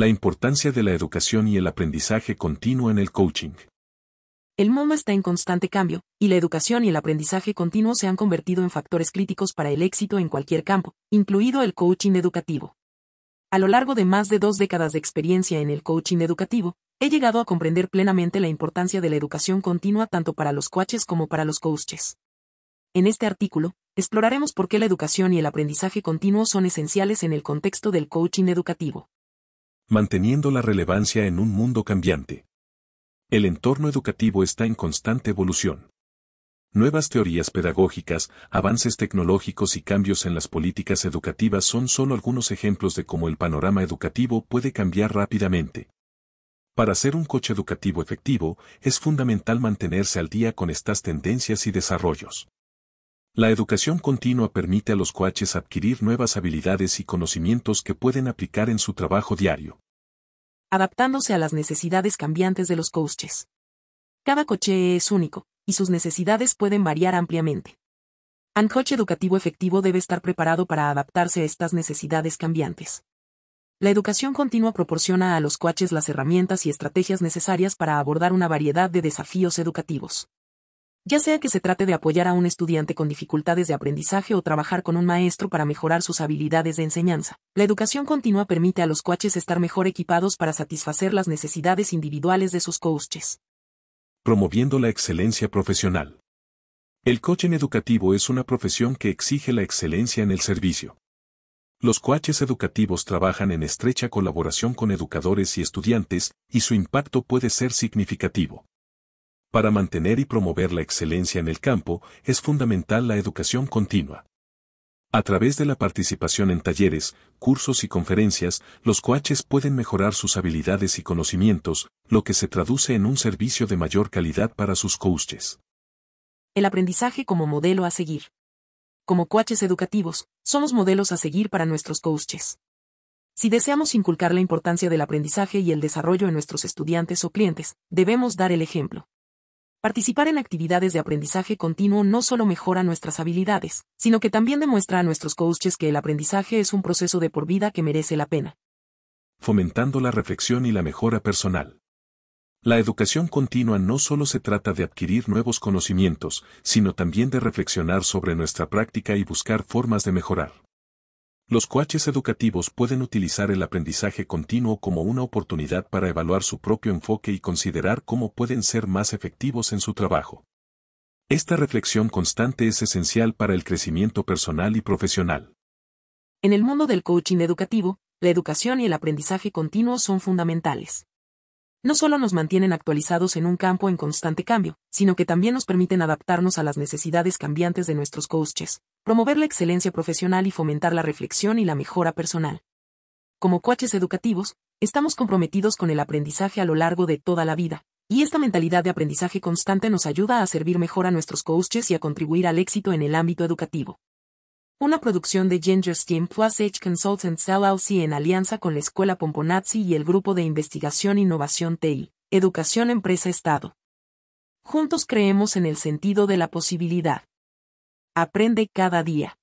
La importancia de la educación y el aprendizaje continuo en el coaching. El mundo está en constante cambio, y la educación y el aprendizaje continuo se han convertido en factores críticos para el éxito en cualquier campo, incluido el coaching educativo. A lo largo de más de dos décadas de experiencia en el coaching educativo, he llegado a comprender plenamente la importancia de la educación continua tanto para los coaches como para los coaches. En este artículo, exploraremos por qué la educación y el aprendizaje continuo son esenciales en el contexto del coaching educativo manteniendo la relevancia en un mundo cambiante. El entorno educativo está en constante evolución. Nuevas teorías pedagógicas, avances tecnológicos y cambios en las políticas educativas son solo algunos ejemplos de cómo el panorama educativo puede cambiar rápidamente. Para ser un coche educativo efectivo, es fundamental mantenerse al día con estas tendencias y desarrollos. La educación continua permite a los coaches adquirir nuevas habilidades y conocimientos que pueden aplicar en su trabajo diario. Adaptándose a las necesidades cambiantes de los coaches. Cada coche es único, y sus necesidades pueden variar ampliamente. Un coche educativo efectivo debe estar preparado para adaptarse a estas necesidades cambiantes. La educación continua proporciona a los coaches las herramientas y estrategias necesarias para abordar una variedad de desafíos educativos ya sea que se trate de apoyar a un estudiante con dificultades de aprendizaje o trabajar con un maestro para mejorar sus habilidades de enseñanza. La educación continua permite a los coaches estar mejor equipados para satisfacer las necesidades individuales de sus coaches. Promoviendo la excelencia profesional. El coaching educativo es una profesión que exige la excelencia en el servicio. Los coaches educativos trabajan en estrecha colaboración con educadores y estudiantes, y su impacto puede ser significativo. Para mantener y promover la excelencia en el campo, es fundamental la educación continua. A través de la participación en talleres, cursos y conferencias, los coaches pueden mejorar sus habilidades y conocimientos, lo que se traduce en un servicio de mayor calidad para sus coaches. El aprendizaje como modelo a seguir. Como coaches educativos, somos modelos a seguir para nuestros coaches. Si deseamos inculcar la importancia del aprendizaje y el desarrollo en nuestros estudiantes o clientes, debemos dar el ejemplo. Participar en actividades de aprendizaje continuo no solo mejora nuestras habilidades, sino que también demuestra a nuestros coaches que el aprendizaje es un proceso de por vida que merece la pena. Fomentando la reflexión y la mejora personal. La educación continua no solo se trata de adquirir nuevos conocimientos, sino también de reflexionar sobre nuestra práctica y buscar formas de mejorar. Los coaches educativos pueden utilizar el aprendizaje continuo como una oportunidad para evaluar su propio enfoque y considerar cómo pueden ser más efectivos en su trabajo. Esta reflexión constante es esencial para el crecimiento personal y profesional. En el mundo del coaching educativo, la educación y el aprendizaje continuo son fundamentales no solo nos mantienen actualizados en un campo en constante cambio, sino que también nos permiten adaptarnos a las necesidades cambiantes de nuestros coaches, promover la excelencia profesional y fomentar la reflexión y la mejora personal. Como coaches educativos, estamos comprometidos con el aprendizaje a lo largo de toda la vida, y esta mentalidad de aprendizaje constante nos ayuda a servir mejor a nuestros coaches y a contribuir al éxito en el ámbito educativo una producción de Ginger Steam Plus H Consultants LLC en alianza con la Escuela Pomponazzi y el Grupo de Investigación e Innovación TI, Educación Empresa Estado. Juntos creemos en el sentido de la posibilidad. Aprende cada día.